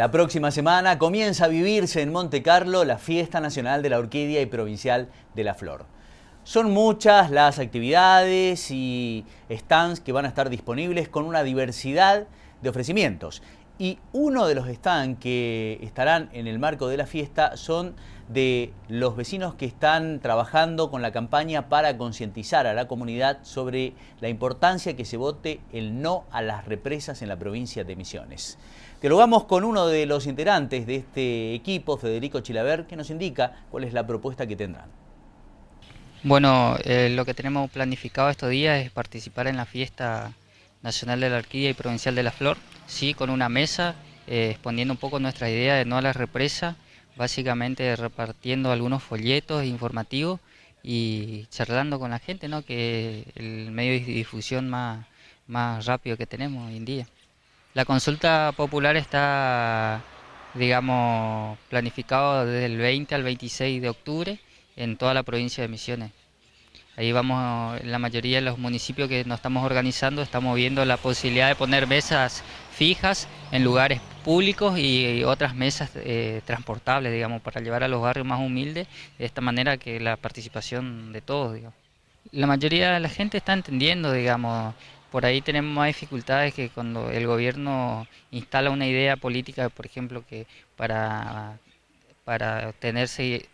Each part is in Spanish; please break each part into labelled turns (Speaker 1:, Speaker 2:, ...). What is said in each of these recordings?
Speaker 1: La próxima semana comienza a vivirse en Monte Carlo la Fiesta Nacional de la Orquídea y Provincial de la Flor. Son muchas las actividades y stands que van a estar disponibles con una diversidad de ofrecimientos y uno de los stand que estarán en el marco de la fiesta son de los vecinos que están trabajando con la campaña para concientizar a la comunidad sobre la importancia que se vote el no a las represas en la provincia de Misiones. Dialogamos con uno de los integrantes de este equipo, Federico Chilaver, que nos indica cuál es la propuesta que tendrán.
Speaker 2: Bueno, eh, lo que tenemos planificado estos días es participar en la fiesta nacional de la Arquilla y provincial de la flor, sí, con una mesa, eh, exponiendo un poco nuestra idea de no a la represa, básicamente repartiendo algunos folletos informativos y charlando con la gente, ¿no? que es el medio de difusión más, más rápido que tenemos hoy en día. La consulta popular está, digamos, planificado desde el 20 al 26 de octubre en toda la provincia de Misiones. Ahí vamos, la mayoría de los municipios que nos estamos organizando, estamos viendo la posibilidad de poner mesas fijas en lugares públicos y, otras mesas eh, transportables, digamos, para llevar a los barrios más humildes, de esta manera que la participación de todos, digamos. La mayoría de la gente está entendiendo, digamos, por ahí tenemos más dificultades que cuando el gobierno instala una idea política, por ejemplo, que para para,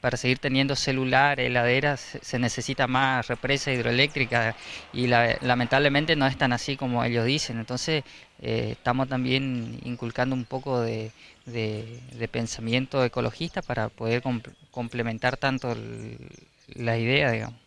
Speaker 2: para seguir teniendo celular, heladeras, se necesita más represa hidroeléctrica y lamentablemente no es tan así como ellos dicen. Entonces eh, estamos también inculcando un poco de, pensamiento ecologista para poder complementar tanto la idea, digamos.